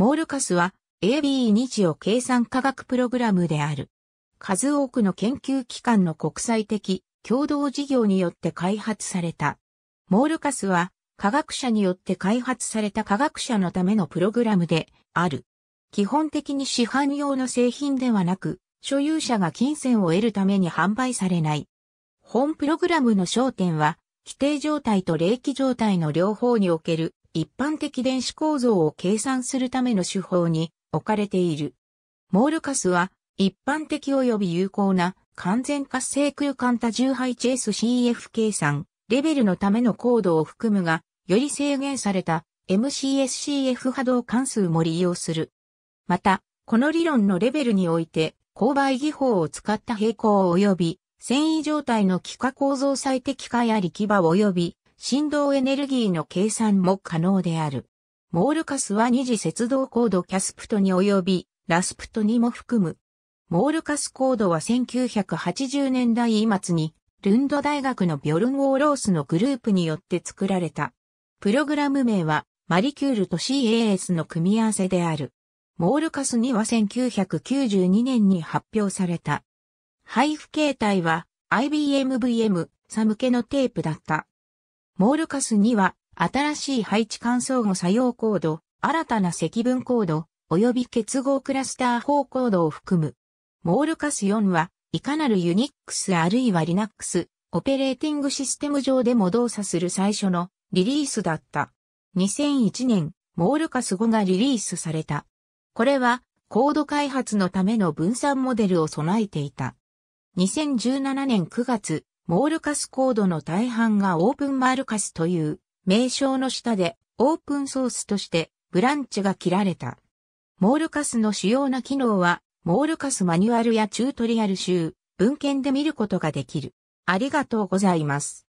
モールカスは AB 日を計算科学プログラムである。数多くの研究機関の国際的共同事業によって開発された。モールカスは科学者によって開発された科学者のためのプログラムである。基本的に市販用の製品ではなく、所有者が金銭を得るために販売されない。本プログラムの焦点は、規定状態と冷気状態の両方における一般的電子構造を計算するための手法に置かれている。モールカスは一般的及び有効な完全活性空間多重配置 SCF 計算レベルのためのコードを含むが、より制限された MCSCF 波動関数も利用する。また、この理論のレベルにおいて、勾配技法を使った平行及び、繊維状態の幾何構造最適化や力場及び、振動エネルギーの計算も可能である。モールカスは二次接動コードキャスプトに及びラスプトにも含む。モールカスコードは1980年代末にルンド大学のビョルン・ウォーロースのグループによって作られた。プログラム名はマリキュールと CAS の組み合わせである。モールカスには1992年に発表された。配布形態は IBM VM さ向けのテープだった。モールカスには、新しい配置乾燥後作用コード、新たな積分コード、及び結合クラスター方コードを含む。モールカス4は、いかなるユニックスあるいは Linux、オペレーティングシステム上でも動作する最初のリリースだった。2001年、モールカス5がリリースされた。これは、コード開発のための分散モデルを備えていた。2017年9月、モールカスコードの大半がオープンマルカスという名称の下でオープンソースとしてブランチが切られた。モールカスの主要な機能は、モールカスマニュアルやチュートリアル集、文献で見ることができる。ありがとうございます。